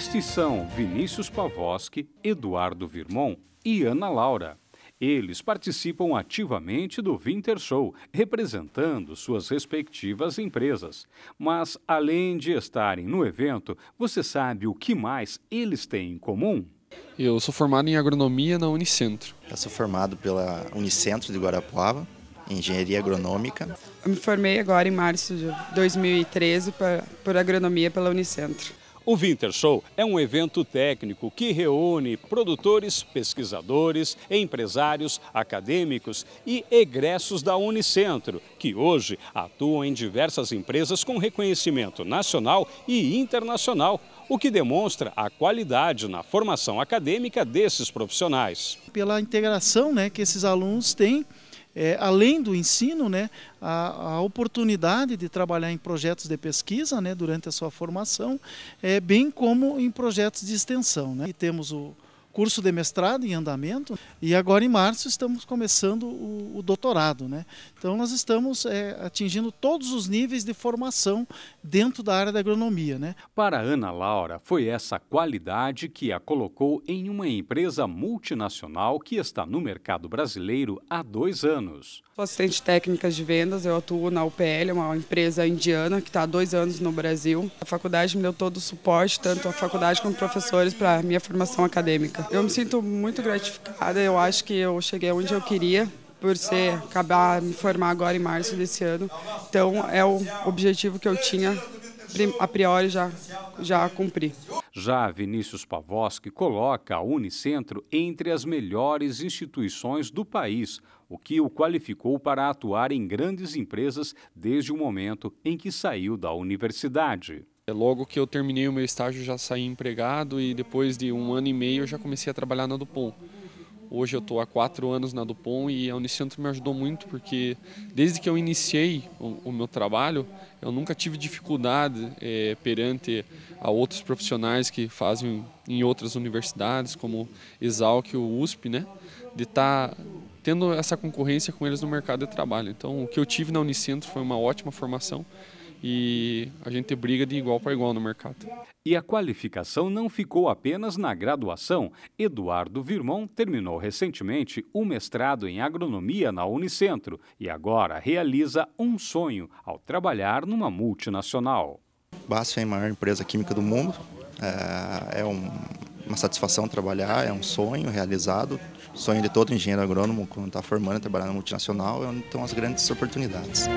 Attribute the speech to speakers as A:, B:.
A: Estes são Vinícius Pavoski, Eduardo Virmon e Ana Laura. Eles participam ativamente do Winter Show, representando suas respectivas empresas. Mas, além de estarem no evento, você sabe o que mais eles têm em comum? Eu sou formado em agronomia na Unicentro. Eu sou formado
B: pela Unicentro de Guarapuava, em engenharia agronômica.
C: Eu me formei agora em março de 2013 por agronomia pela Unicentro.
A: O Winter Show é um evento técnico que reúne produtores, pesquisadores, empresários, acadêmicos e egressos da Unicentro, que hoje atuam em diversas empresas com reconhecimento nacional e internacional, o que demonstra a qualidade na formação acadêmica desses profissionais.
D: Pela integração né, que esses alunos têm é, além do ensino, né, a, a, oportunidade de trabalhar em projetos de pesquisa né, durante a sua formação, é, bem como em projetos de extensão. Né? E temos o, curso de mestrado em andamento e agora em março estamos começando o, o doutorado. Né? Então nós estamos é, atingindo todos os níveis de formação dentro da área da agronomia. Né?
A: Para Ana Laura, foi essa qualidade que a colocou em uma empresa multinacional que está no mercado brasileiro há dois anos.
C: Sou assistente técnica de vendas, eu atuo na UPL, uma empresa indiana que está há dois anos no Brasil. A faculdade me deu todo o suporte, tanto a faculdade como professores, para a minha formação acadêmica. Eu me sinto muito gratificada, eu acho que eu cheguei onde eu queria por ser acabar me formar agora em março desse ano. Então é o objetivo que eu tinha a priori já já cumpri.
A: Já Vinícius Pavoski coloca a Unicentro entre as melhores instituições do país, o que o qualificou para atuar em grandes empresas desde o momento em que saiu da universidade. É logo que eu terminei o meu estágio, já saí empregado
B: e depois de um ano e meio eu já comecei a trabalhar na Dupont. Hoje eu estou há quatro anos na Dupont e a Unicentro me ajudou muito porque desde que eu iniciei o, o meu trabalho, eu nunca tive dificuldade é, perante a outros profissionais que fazem em outras universidades, como Exalc o USP, né? de estar tá tendo essa concorrência com eles no mercado de trabalho. Então o que eu tive na Unicentro foi uma ótima formação
A: e a gente briga de igual para igual no mercado. E a qualificação não ficou apenas na graduação. Eduardo Virmão terminou recentemente o um mestrado em agronomia na Unicentro e agora realiza um sonho ao trabalhar numa multinacional.
B: BASF é a maior empresa química do mundo. É, é uma satisfação trabalhar, é um sonho realizado sonho de todo engenheiro agrônomo, quando está formando, trabalhar na multinacional, então as grandes oportunidades.